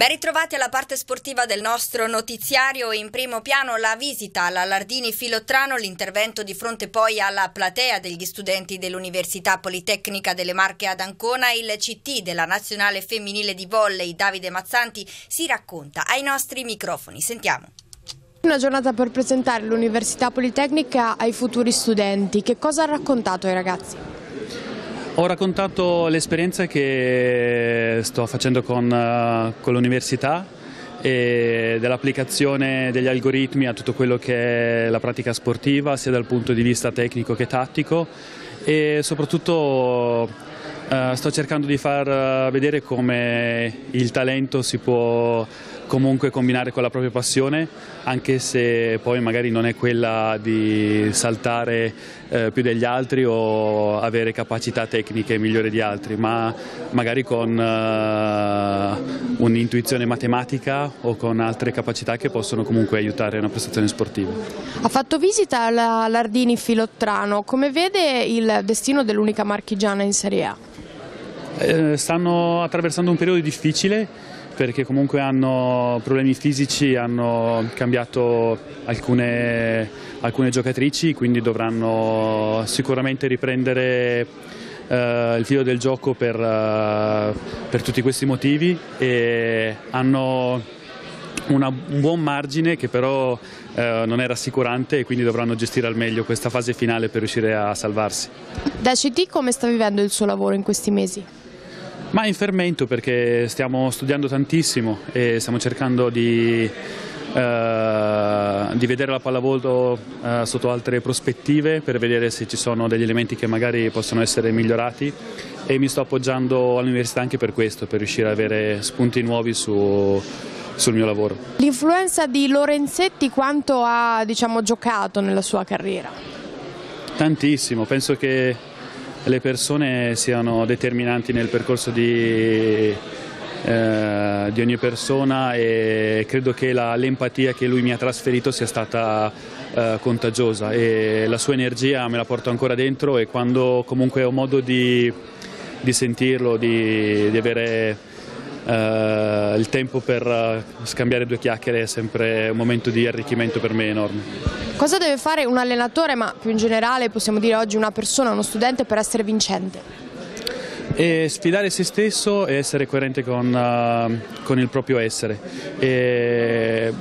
Ben ritrovati alla parte sportiva del nostro notiziario. In primo piano la visita alla Lardini Filottrano, l'intervento di fronte poi alla platea degli studenti dell'Università Politecnica delle Marche ad Ancona. Il CT della Nazionale Femminile di Volley, Davide Mazzanti, si racconta ai nostri microfoni. Sentiamo. Una giornata per presentare l'Università Politecnica ai futuri studenti. Che cosa ha raccontato ai ragazzi? Ho raccontato l'esperienza che sto facendo con, eh, con l'università e dell'applicazione degli algoritmi a tutto quello che è la pratica sportiva, sia dal punto di vista tecnico che tattico e soprattutto eh, sto cercando di far eh, vedere come il talento si può comunque combinare con la propria passione, anche se poi magari non è quella di saltare eh, più degli altri o avere capacità tecniche migliori di altri, ma magari con eh, un'intuizione matematica o con altre capacità che possono comunque aiutare una prestazione sportiva. Ha fatto visita all'Ardini Filottrano, come vede il destino dell'unica marchigiana in Serie A? Eh, stanno attraversando un periodo difficile perché comunque hanno problemi fisici, hanno cambiato alcune, alcune giocatrici, quindi dovranno sicuramente riprendere Uh, il filo del gioco per, eh, per, tutti questi motivi e hanno una, un buon margine che però uh, non è rassicurante e quindi dovranno gestire al meglio questa fase finale per riuscire a salvarsi. Da CD come sta vivendo il suo lavoro in questi mesi? Ma è in fermento perché stiamo studiando tantissimo e stiamo cercando di, eh, di vedere la pallavolo eh, sotto altre prospettive per vedere se ci sono degli elementi che magari possono essere migliorati e mi sto appoggiando all'università anche per questo, per riuscire ad avere spunti nuovi su, sul mio lavoro. L'influenza di Lorenzetti quanto ha diciamo, giocato nella sua carriera? Tantissimo, penso che le persone siano determinanti nel percorso di, eh, di ogni persona e credo che l'empatia che lui mi ha trasferito sia stata eh, contagiosa e la sua energia me la porto ancora dentro e quando comunque ho modo di, di sentirlo, di, di avere eh, il tempo per eh, scambiare due chiacchiere è sempre un momento di arricchimento per me enorme. Cosa deve fare un allenatore, ma più in generale possiamo dire oggi una persona, uno studente per essere vincente? E sfidare se stesso e essere coerente con, uh, con il proprio essere.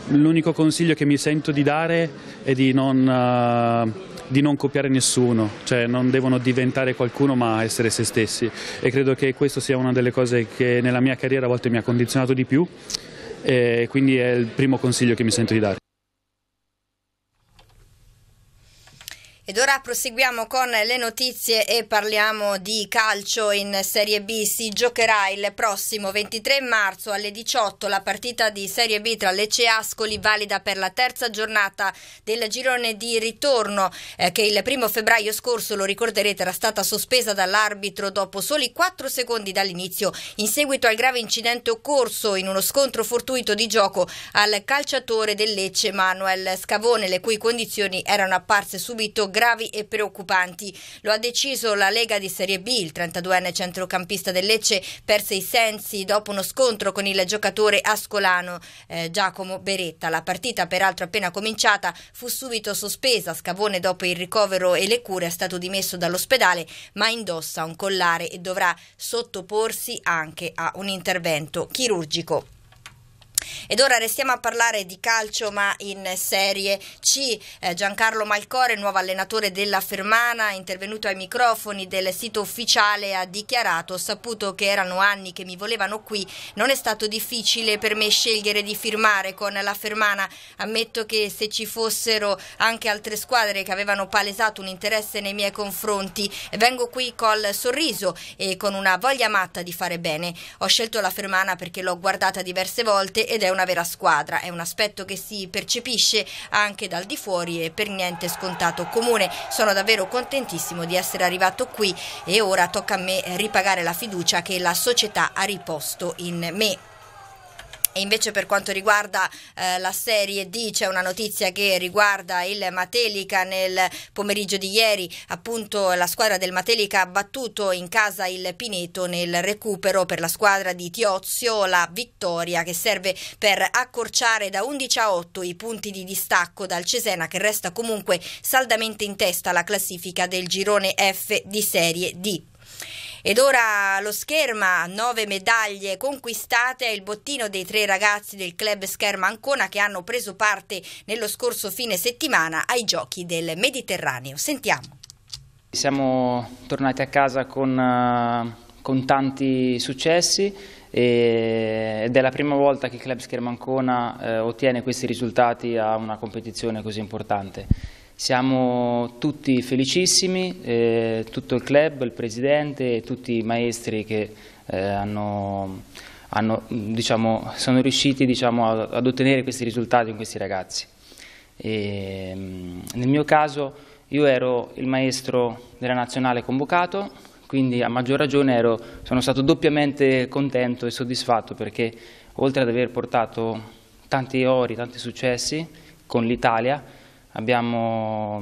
l'unico consiglio che mi sento di dare è di non... Uh, di non copiare nessuno, cioè non devono diventare qualcuno ma essere se stessi e credo che questa sia una delle cose che nella mia carriera a volte mi ha condizionato di più e quindi è il primo consiglio che mi sento di dare. Ed ora proseguiamo con le notizie e parliamo di calcio in Serie B. Si giocherà il prossimo 23 marzo alle 18 la partita di Serie B tra Lecce e Ascoli, valida per la terza giornata del girone di ritorno eh, che il primo febbraio scorso, lo ricorderete, era stata sospesa dall'arbitro dopo soli 4 secondi dall'inizio in seguito al grave incidente occorso in uno scontro fortuito di gioco al calciatore del Lecce Manuel Scavone, le cui condizioni erano apparse subito gravi e preoccupanti. Lo ha deciso la Lega di Serie B, il 32enne centrocampista del Lecce perse i sensi dopo uno scontro con il giocatore ascolano eh, Giacomo Beretta. La partita, peraltro appena cominciata, fu subito sospesa. Scavone dopo il ricovero e le cure è stato dimesso dall'ospedale, ma indossa un collare e dovrà sottoporsi anche a un intervento chirurgico. Ed ora restiamo a parlare di calcio ma in Serie C. Eh, Giancarlo Malcore, nuovo allenatore della Fermana, intervenuto ai microfoni del sito ufficiale, ha dichiarato: Ho saputo che erano anni che mi volevano qui. Non è stato difficile per me scegliere di firmare con la Fermana. Ammetto che se ci fossero anche altre squadre che avevano palesato un interesse nei miei confronti, vengo qui col sorriso e con una voglia matta di fare bene. Ho scelto la Fermana perché l'ho guardata diverse volte ed ed è una vera squadra, è un aspetto che si percepisce anche dal di fuori e per niente scontato comune. Sono davvero contentissimo di essere arrivato qui e ora tocca a me ripagare la fiducia che la società ha riposto in me. E invece per quanto riguarda eh, la Serie D c'è una notizia che riguarda il Matelica nel pomeriggio di ieri, appunto la squadra del Matelica ha battuto in casa il Pineto nel recupero per la squadra di Tiozio, la vittoria che serve per accorciare da 11 a 8 i punti di distacco dal Cesena che resta comunque saldamente in testa alla classifica del girone F di Serie D. Ed ora lo scherma, nove medaglie conquistate, il bottino dei tre ragazzi del club Scherma Ancona che hanno preso parte nello scorso fine settimana ai giochi del Mediterraneo. Sentiamo. Siamo tornati a casa con, eh, con tanti successi ed è la prima volta che il club Schermancona eh, ottiene questi risultati a una competizione così importante. Siamo tutti felicissimi, eh, tutto il club, il presidente e tutti i maestri che eh, hanno, hanno, diciamo, sono riusciti diciamo, ad, ottenere questi risultati con questi ragazzi. E, mm, nel mio caso io ero il maestro della nazionale convocato, quindi a maggior ragione ero, sono stato doppiamente contento e soddisfatto perché oltre ad aver portato tanti ori, tanti successi con l'Italia, avevo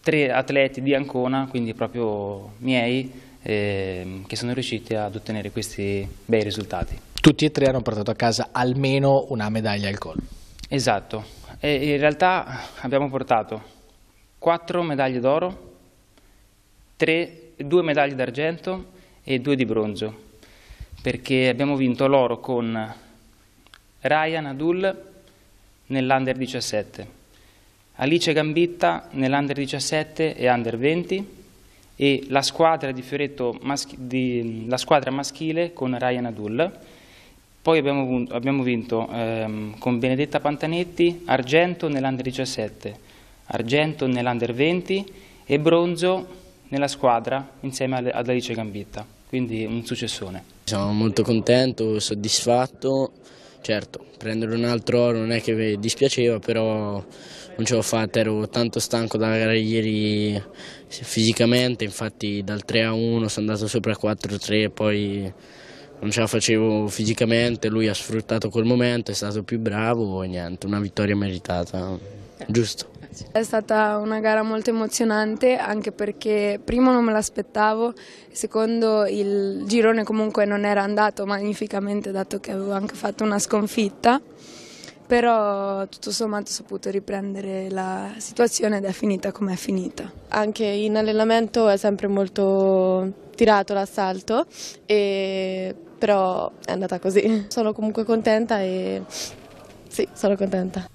tre atleti di Ancona, quindi proprio miei, eh, che sono riusciti ad ottenere questi bei risultati. Tutti e tre hanno portato a casa almeno una medaglia al collo. Esatto, e in realtà abbiamo portato quattro medaglie d'oro, tre, due medaglie d'argento e due di bronzo, perché abbiamo vinto l'oro con Ryan Adul nell'Under 17, Alice Gambitta nell'Under 17 e Under 20 e la squadra, di Fioretto di, la squadra maschile con Ryan Adul. Poi abbiamo, vinto, abbiamo vinto ehm, con Benedetta Pantanetti argento nell'Under 17, argento nell'Under 20 e bronzo nella squadra insieme ad Alice Gambetta, quindi un successone. Sono molto contento, soddisfatto, certo prendere un altro oro non è che mi dispiaceva però non ce l'ho fatta, ero tanto stanco dalla gara ieri fisicamente, infatti dal 3 a 1 sono andato sopra 4-3 poi non ce la facevo fisicamente, lui ha sfruttato quel momento, è stato più bravo e niente, una vittoria meritata, giusto. È stata una gara molto emozionante anche perché primo non me l'aspettavo, secondo il girone comunque non era andato magnificamente dato che avevo anche fatto una sconfitta, però tutto sommato ho saputo riprendere la situazione ed è finita come è finita. Anche in allenamento è sempre molto tirato l'assalto, però è andata così. Sono comunque contenta e sì, sono contenta.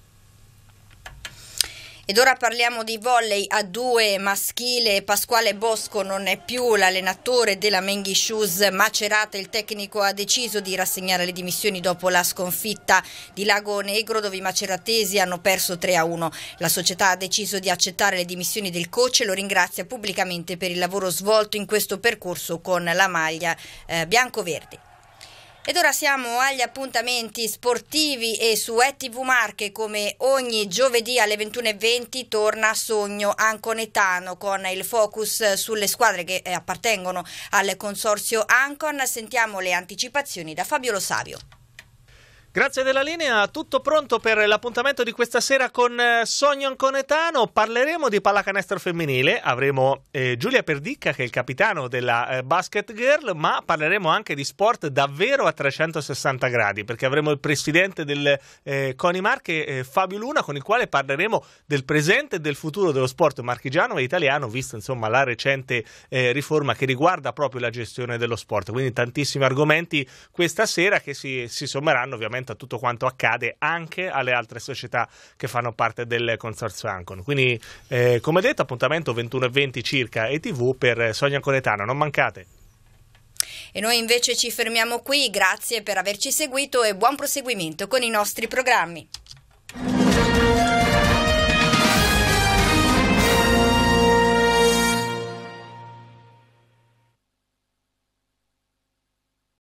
Ed ora parliamo di volley a due maschile. Pasquale Bosco non è più l'allenatore della Menghi Shoes Macerata. Il tecnico ha deciso di rassegnare le dimissioni dopo la sconfitta di Lago Negro, dove i maceratesi hanno perso 3 a 1. La società ha deciso di accettare le dimissioni del coach e lo ringrazia pubblicamente per il lavoro svolto in questo percorso con la maglia eh, bianco-verde. Ed ora siamo agli appuntamenti sportivi e su ETV Marche come ogni giovedì alle 21.20 torna Sogno Anconetano con il focus sulle squadre che eh, appartengono al consorzio Ancon. Sentiamo le anticipazioni da Fabio Lo Savio. Grazie della linea, tutto pronto per l'appuntamento di questa sera con eh, Sogno Anconetano. Parleremo di pallacanestro femminile, avremo eh, Giulia Perdicca che è il capitano della eh, Basket Girl, ma parleremo anche di sport davvero a 360 gradi perché avremo il presidente del eh, Conimar che eh, Fabio Luna con il quale parleremo del presente e del futuro dello sport marchigiano e italiano, visto insomma la recente eh, riforma che riguarda proprio la gestione dello sport. Quindi tantissimi argomenti questa sera che si, si sommeranno ovviamente attento a tutto quanto accade anche alle altre società che fanno parte del consorzio Ancon. Quindi, eh, come detto, appuntamento 21 e 20 circa e TV per Sogno Anconetano. Non mancate. E noi invece ci fermiamo qui, grazie per averci seguito e buon proseguimento con i nostri programmi.